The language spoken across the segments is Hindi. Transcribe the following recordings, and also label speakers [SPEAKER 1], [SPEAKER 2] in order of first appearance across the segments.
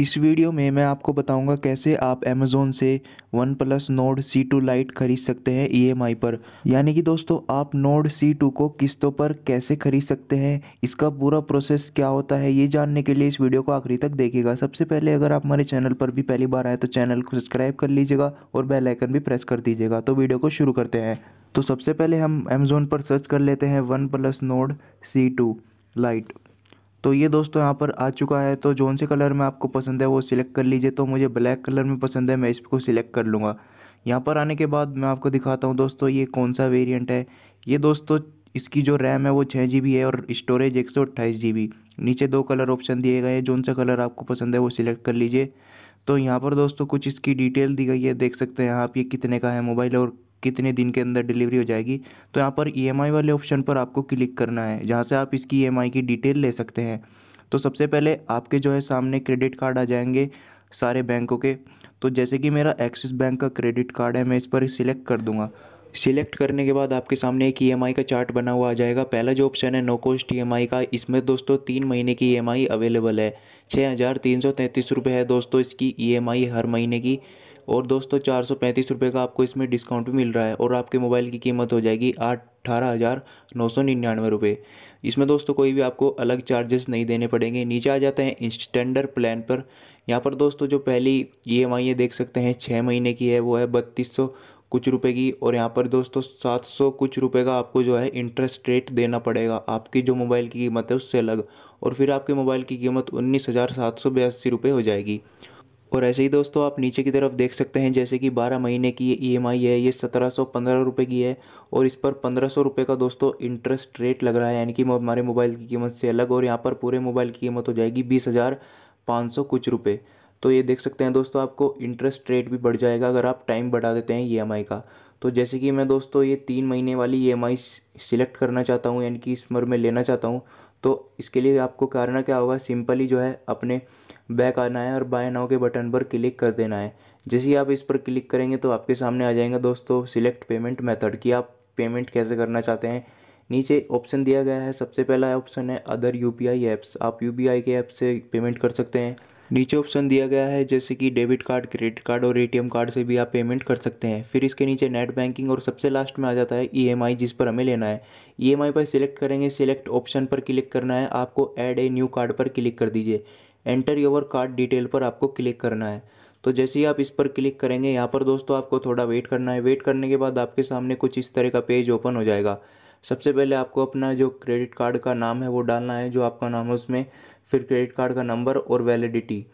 [SPEAKER 1] इस वीडियो में मैं आपको बताऊंगा कैसे आप अमेज़ोन से OnePlus Nord C two lite खरीद सकते हैं ईएमआई e पर यानी कि दोस्तों आप नोड सी टू को किस्तों पर कैसे खरीद सकते हैं इसका पूरा प्रोसेस क्या होता है ये जानने के लिए इस वीडियो को आखिरी तक देखिएगा सबसे पहले अगर आप हमारे चैनल पर भी पहली बार आए तो चैनल को सब्सक्राइब कर लीजिएगा और बेलाइकन भी प्रेस कर दीजिएगा तो वीडियो को शुरू करते हैं तो सबसे पहले हम अमेज़ोन पर सर्च कर लेते हैं OnePlus Nord C two lite तो ये दोस्तों यहाँ पर आ चुका है तो जौन से कलर में आपको पसंद है वो सिलेक्ट कर लीजिए तो मुझे ब्लैक कलर में पसंद है मैं इसको सिलेक्ट कर लूँगा यहाँ पर आने के बाद मैं आपको दिखाता हूँ दोस्तों ये कौन सा वेरिएंट है ये दोस्तों इसकी जो रैम है वो छः जी है और स्टोरेज एक सौ नीचे दो कलर ऑप्शन दिए गए हैं जौन सा कलर आपको पसंद है वो सिलेक्ट कर लीजिए तो यहाँ पर दोस्तों कुछ इसकी डिटेल दी गई है देख सकते हैं आप ये कितने का है मोबाइल और कितने दिन के अंदर डिलीवरी हो जाएगी तो यहाँ पर ई e वाले ऑप्शन पर आपको क्लिक करना है जहाँ से आप इसकी ई e की डिटेल ले सकते हैं तो सबसे पहले आपके जो है सामने क्रेडिट कार्ड आ जाएंगे सारे बैंकों के तो जैसे कि मेरा एक्सिस बैंक का क्रेडिट कार्ड है मैं इस पर सिलेक्ट कर दूंगा सिलेक्ट करने के बाद आपके सामने एक ई e का चार्ट बना हुआ आ जाएगा पहला जो ऑप्शन है नो कॉस्ट ई का इसमें दोस्तों तीन महीने की ई अवेलेबल है छः हज़ार तीन सौ तैंतीस रुपये है दोस्तों इसकी ई हर महीने की और दोस्तों चार सौ पैंतीस रुपये का आपको इसमें डिस्काउंट भी मिल रहा है और आपके मोबाइल की कीमत हो जाएगी आठ अठारह हज़ार नौ सौ निन्यानवे रुपये इसमें दोस्तों कोई भी आपको अलग चार्जेस नहीं देने पड़ेंगे नीचे आ जाते हैं इंस्टेंडर प्लान पर यहाँ पर दोस्तों जो पहली ई एम आई देख सकते हैं छः महीने की है वो है बत्तीस सौ कुछ रुपए की और यहाँ पर दोस्तों सात सौ कुछ रुपए का आपको जो है इंटरेस्ट रेट देना पड़ेगा आपकी जो मोबाइल की कीमत है उससे अलग और फिर आपके मोबाइल की कीमत उन्नीस हज़ार सात सौ बयासी रुपये हो जाएगी और ऐसे ही दोस्तों आप नीचे की तरफ देख सकते हैं जैसे कि 12 महीने की ये ईएमआई e है ये सत्रह सौ पंद्रह रुपये की है और इस पर पंद्रह सौ रुपये का दोस्तों इंटरेस्ट रेट लग रहा है यानी कि हमारे मोबाइल की कीमत से अलग और यहाँ पर पूरे मोबाइल की कीमत हो जाएगी बीस हज़ार पाँच सौ कुछ रुपये तो ये देख सकते हैं दोस्तों आपको इंटरेस्ट रेट भी बढ़ जाएगा अगर आप टाइम बढ़ा देते हैं ई e का तो जैसे कि मैं दोस्तों ये तीन महीने वाली ई e सिलेक्ट करना चाहता हूँ यानी कि इस उम्र में लेना चाहता हूँ तो इसके लिए आपको करना क्या होगा सिंपली जो है अपने बैक आना है और बाय नाव के बटन पर क्लिक कर देना है जैसे ही आप इस पर क्लिक करेंगे तो आपके सामने आ जाएंगे दोस्तों सिलेक्ट पेमेंट मेथड कि आप पेमेंट कैसे करना चाहते हैं नीचे ऑप्शन दिया गया है सबसे पहला ऑप्शन है other U P I apps आप यू पी आई के ऐप से पेमेंट कर सकते हैं नीचे ऑप्शन दिया गया है जैसे कि डेबिट कार्ड क्रेडिट कार्ड और एटीएम कार्ड से भी आप पेमेंट कर सकते हैं फिर इसके नीचे नेट बैंकिंग और सबसे लास्ट में आ जाता है ईएमआई जिस पर हमें लेना है ईएमआई पर सिलेक्ट करेंगे सिलेक्ट ऑप्शन पर क्लिक करना है आपको ऐड ए न्यू कार्ड पर क्लिक कर दीजिए एंटर योवर कार्ड डिटेल पर आपको क्लिक करना है तो जैसे ही आप इस पर क्लिक करेंगे यहाँ पर दोस्तों आपको थोड़ा वेट करना है वेट करने के बाद आपके सामने कुछ इस तरह का पेज ओपन हो जाएगा सबसे पहले आपको अपना जो क्रेडिट कार्ड का नाम है वो डालना है जो आपका नाम है उसमें फिर क्रेडिट कार्ड का नंबर और वैलिडिटी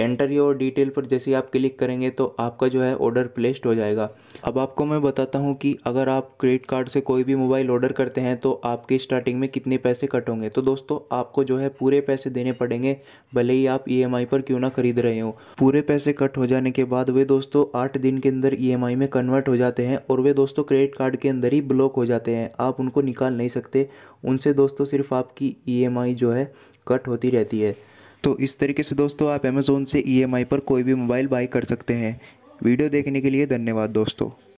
[SPEAKER 1] एंटर योर डिटेल पर जैसे आप क्लिक करेंगे तो आपका जो है ऑर्डर प्लेस्ड हो जाएगा अब आपको मैं बताता हूँ कि अगर आप क्रेडिट कार्ड से कोई भी मोबाइल ऑर्डर करते हैं तो आपके स्टार्टिंग में कितने पैसे कट होंगे तो दोस्तों आपको जो है पूरे पैसे देने पड़ेंगे भले ही आप ई e पर क्यों ना खरीद रहे हो पूरे पैसे कट हो जाने के बाद वे दोस्तों आठ दिन के अंदर ई e में कन्वर्ट हो जाते हैं और वे दोस्तों क्रेडिट कार्ड के अंदर ही ब्लॉक हो जाते हैं आप उनको निकाल नहीं सकते उनसे दोस्तों सिर्फ आपकी ई e जो है कट होती रहती है तो इस तरीके से दोस्तों आप अमेज़ोन से ई e पर कोई भी मोबाइल बाई कर सकते हैं वीडियो देखने के लिए धन्यवाद दोस्तों